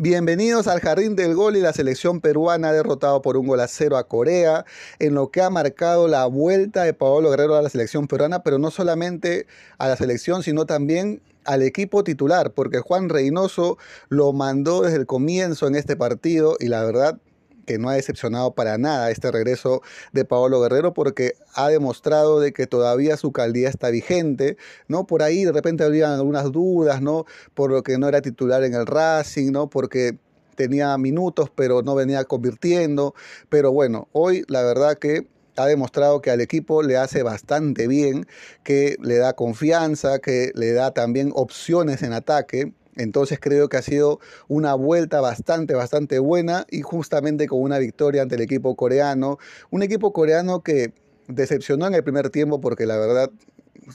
Bienvenidos al Jardín del Gol y la selección peruana ha derrotado por un gol a cero a Corea, en lo que ha marcado la vuelta de Paolo Guerrero a la selección peruana, pero no solamente a la selección, sino también al equipo titular, porque Juan Reynoso lo mandó desde el comienzo en este partido y la verdad que no ha decepcionado para nada este regreso de Paolo Guerrero porque ha demostrado de que todavía su calidad está vigente, ¿no? Por ahí de repente habían algunas dudas, ¿no? Por lo que no era titular en el Racing, ¿no? Porque tenía minutos, pero no venía convirtiendo. Pero bueno, hoy la verdad que ha demostrado que al equipo le hace bastante bien, que le da confianza, que le da también opciones en ataque. Entonces creo que ha sido una vuelta bastante, bastante buena y justamente con una victoria ante el equipo coreano. Un equipo coreano que decepcionó en el primer tiempo porque la verdad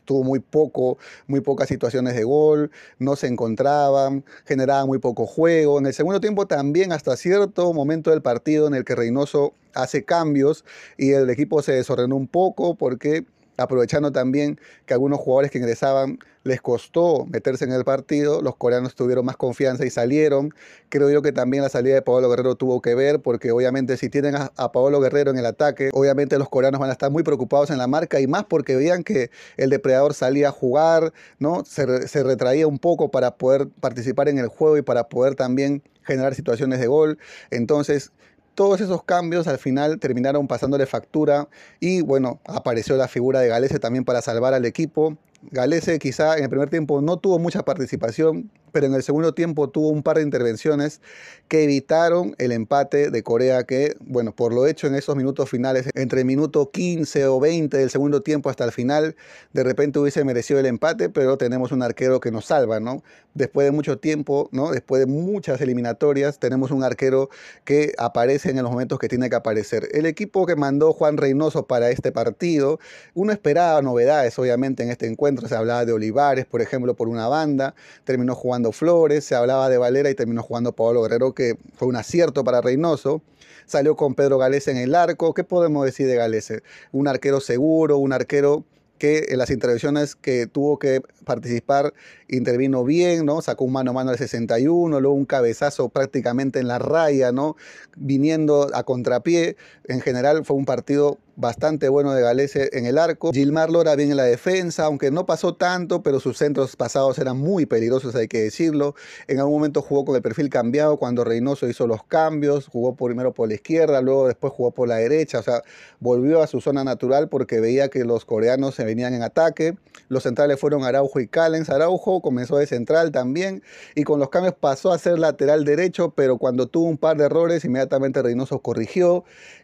tuvo muy poco, muy pocas situaciones de gol, no se encontraban, generaba muy poco juego. En el segundo tiempo también hasta cierto momento del partido en el que Reynoso hace cambios y el equipo se desordenó un poco porque aprovechando también que algunos jugadores que ingresaban les costó meterse en el partido, los coreanos tuvieron más confianza y salieron. Creo yo que también la salida de Paolo Guerrero tuvo que ver, porque obviamente si tienen a, Paolo Guerrero en el ataque, obviamente los coreanos van a estar muy preocupados en la marca y más porque veían que el depredador salía a jugar, ¿no? Se, se retraía un poco para poder participar en el juego y para poder también generar situaciones de gol. Entonces, todos esos cambios al final terminaron pasándole factura y bueno, apareció la figura de Galese también para salvar al equipo. Galese quizá en el primer tiempo no tuvo mucha participación, pero en el segundo tiempo tuvo un par de intervenciones que evitaron el empate de Corea, que, bueno, por lo hecho en esos minutos finales, entre el minuto 15 o 20 del segundo tiempo hasta el final, de repente hubiese merecido el empate, pero tenemos un arquero que nos salva, ¿no? Después de mucho tiempo, ¿no? Después de muchas eliminatorias, tenemos un arquero que aparece en los momentos que tiene que aparecer. El equipo que mandó Juan Reynoso para este partido, uno esperaba novedades, obviamente, en este encuentro. Se hablaba de Olivares, por ejemplo, por una banda, terminó jugando Flores, se hablaba de Valera y terminó jugando Pablo Guerrero, que fue un acierto para Reynoso. Salió con Pedro Galese en el arco. ¿Qué podemos decir de Galese? Un arquero seguro, un arquero que en las intervenciones que tuvo que participar intervino bien, ¿no? Sacó un mano a mano al 61, luego un cabezazo prácticamente en la raya, ¿no? Viniendo a contrapié. En general fue un partido bastante bueno de Galese en el arco. Gilmar Lora bien en la defensa, aunque no pasó tanto, pero sus centros pasados eran muy peligrosos, hay que decirlo. En algún momento jugó con el perfil cambiado cuando Reynoso hizo los cambios, jugó primero por la izquierda, luego después jugó por la derecha, o sea, volvió a su zona natural porque veía que los coreanos se venían en ataque. Los centrales fueron Araujo y Callens. Araujo comenzó de central también y con los cambios pasó a ser lateral derecho, pero cuando tuvo un par de errores, inmediatamente Reynoso corrigió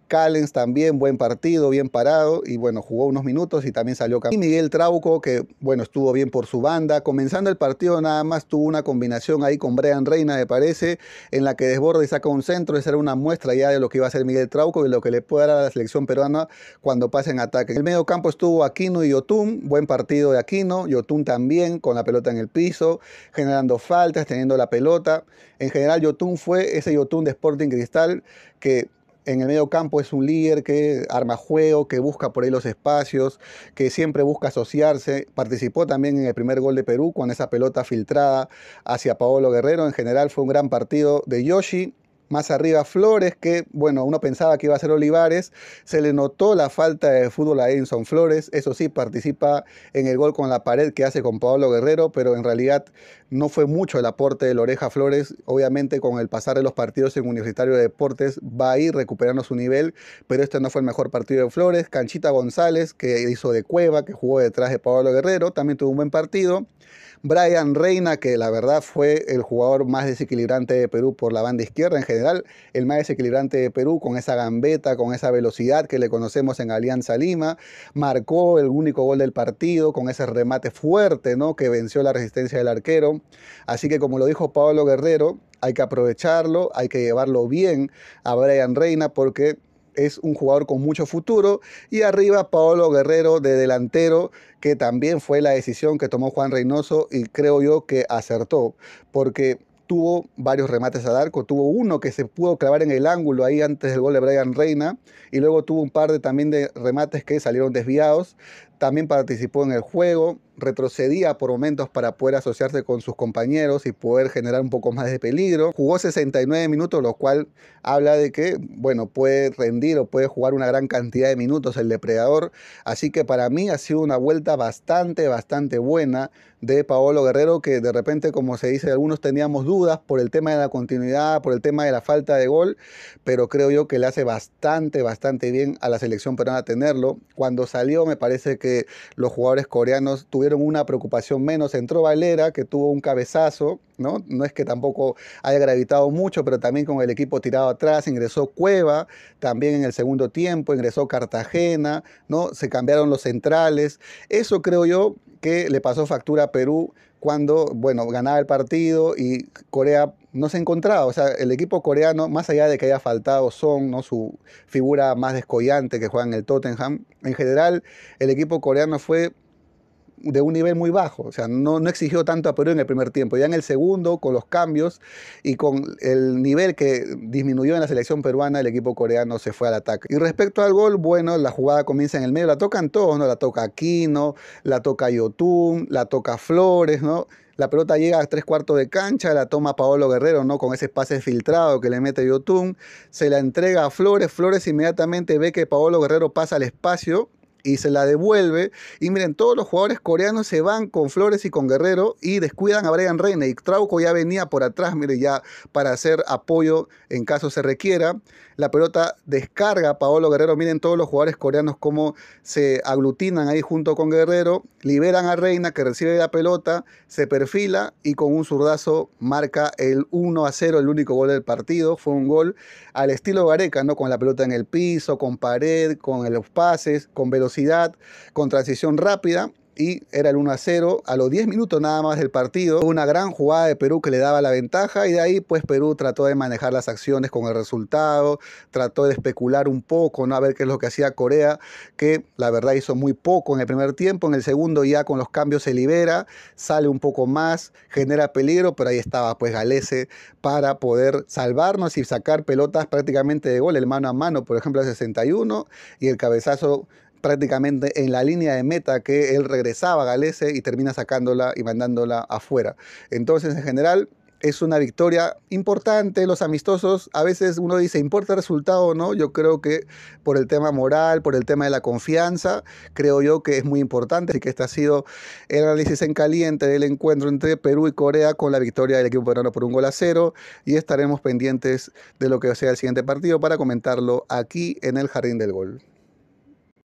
Callens también, buen partido, bien parado y bueno, jugó unos minutos y también salió campeón. Y Miguel Trauco, que bueno, estuvo bien por su banda. Comenzando el partido nada más tuvo una combinación ahí con Brean Reina, me parece, en la que desborda y saca un centro. Esa era una muestra ya de lo que iba a hacer Miguel Trauco y lo que le puede dar a la selección peruana cuando pase en ataque. En el medio campo estuvo Aquino y Yotun, buen partido de Aquino, Yotun también con la pelota en el piso, generando faltas, teniendo la pelota. En general, Yotun fue ese Yotun de Sporting Cristal que en el medio campo es un líder que arma juego, que busca por ahí los espacios, que siempre busca asociarse. Participó también en el primer gol de Perú con esa pelota filtrada hacia Paolo Guerrero. En general fue un gran partido de Yoshi. Más arriba Flores, que bueno, uno pensaba que iba a ser Olivares. Se le notó la falta de fútbol a Edison Flores. Eso sí, participa en el gol con la pared que hace con Pablo Guerrero, pero en realidad no fue mucho el aporte de la oreja Flores. Obviamente con el pasar de los partidos en Universitario de Deportes va a ir recuperando su nivel, pero este no fue el mejor partido de Flores. Canchita González, que hizo de cueva, que jugó detrás de Pablo Guerrero, también tuvo un buen partido. Brian Reina, que la verdad fue el jugador más desequilibrante de Perú por la banda izquierda en general el más desequilibrante de Perú, con esa gambeta, con esa velocidad que le conocemos en Alianza Lima, marcó el único gol del partido con ese remate fuerte, ¿no? Que venció la resistencia del arquero. Así que como lo dijo Pablo Guerrero, hay que aprovecharlo, hay que llevarlo bien a Brian Reina porque es un jugador con mucho futuro. Y arriba Paolo Guerrero de delantero, que también fue la decisión que tomó Juan Reynoso y creo yo que acertó, porque tuvo varios remates a arco, tuvo uno que se pudo clavar en el ángulo ahí antes del gol de Brian Reina y luego tuvo un par de también de remates que salieron desviados. También participó en el juego, retrocedía por momentos para poder asociarse con sus compañeros y poder generar un poco más de peligro. Jugó 69 minutos, lo cual habla de que, bueno, puede rendir o puede jugar una gran cantidad de minutos el depredador. Así que para mí ha sido una vuelta bastante, bastante buena de Paolo Guerrero, que de repente, como se dice, algunos teníamos dudas por el tema de la continuidad, por el tema de la falta de gol, pero creo yo que le hace bastante, bastante bien a la selección peruana tenerlo. Cuando salió me parece que los jugadores coreanos tuvieron una preocupación menos. Entró Valera, que tuvo un cabezazo, ¿no? No es que tampoco haya gravitado mucho, pero también con el equipo tirado atrás. Ingresó Cueva también en el segundo tiempo, ingresó Cartagena, ¿no? Se cambiaron los centrales. Eso creo yo que le pasó factura a Perú cuando, bueno, ganaba el partido y Corea no se encontraba. O sea, el equipo coreano, más allá de que haya faltado Son, ¿no? su figura más descollante que juega en el Tottenham, en general el equipo coreano fue de un nivel muy bajo, o sea, no, no exigió tanto a Perú en el primer tiempo, ya en el segundo, con los cambios y con el nivel que disminuyó en la selección peruana, el equipo coreano se fue al ataque. Y respecto al gol, bueno, la jugada comienza en el medio, la tocan todos, ¿no? La toca Aquino, la toca Yotun, la toca Flores, ¿no? La pelota llega a tres cuartos de cancha, la toma Paolo Guerrero, ¿no? Con ese pase filtrado que le mete Yotun, se la entrega a Flores, Flores inmediatamente ve que Paolo Guerrero pasa al espacio y se la devuelve. Y miren, todos los jugadores coreanos se van con Flores y con Guerrero y descuidan a Brian Reina. Y Trauco ya venía por atrás, miren, ya para hacer apoyo en caso se requiera. La pelota descarga a Paolo Guerrero. Miren todos los jugadores coreanos cómo se aglutinan ahí junto con Guerrero. Liberan a Reina que recibe la pelota, se perfila y con un zurdazo marca el 1 a 0, el único gol del partido. Fue un gol al estilo Gareca, ¿no? Con la pelota en el piso, con pared, con los pases, con velocidad velocidad, con transición rápida y era el 1 a 0 a los 10 minutos nada más del partido. Una gran jugada de Perú que le daba la ventaja y de ahí pues Perú trató de manejar las acciones con el resultado, trató de especular un poco, no a ver qué es lo que hacía Corea, que la verdad hizo muy poco en el primer tiempo, en el segundo ya con los cambios se libera, sale un poco más, genera peligro, pero ahí estaba pues Galese para poder salvarnos y sacar pelotas prácticamente de gol, el mano a mano, por ejemplo, el 61 y el cabezazo prácticamente en la línea de meta que él regresaba a Galese y termina sacándola y mandándola afuera. Entonces, en general, es una victoria importante. Los amistosos, a veces uno dice, ¿importa el resultado o no? Yo creo que por el tema moral, por el tema de la confianza, creo yo que es muy importante. y que este ha sido el análisis en caliente del encuentro entre Perú y Corea con la victoria del equipo peruano por un gol a cero. Y estaremos pendientes de lo que sea el siguiente partido para comentarlo aquí en el Jardín del Gol.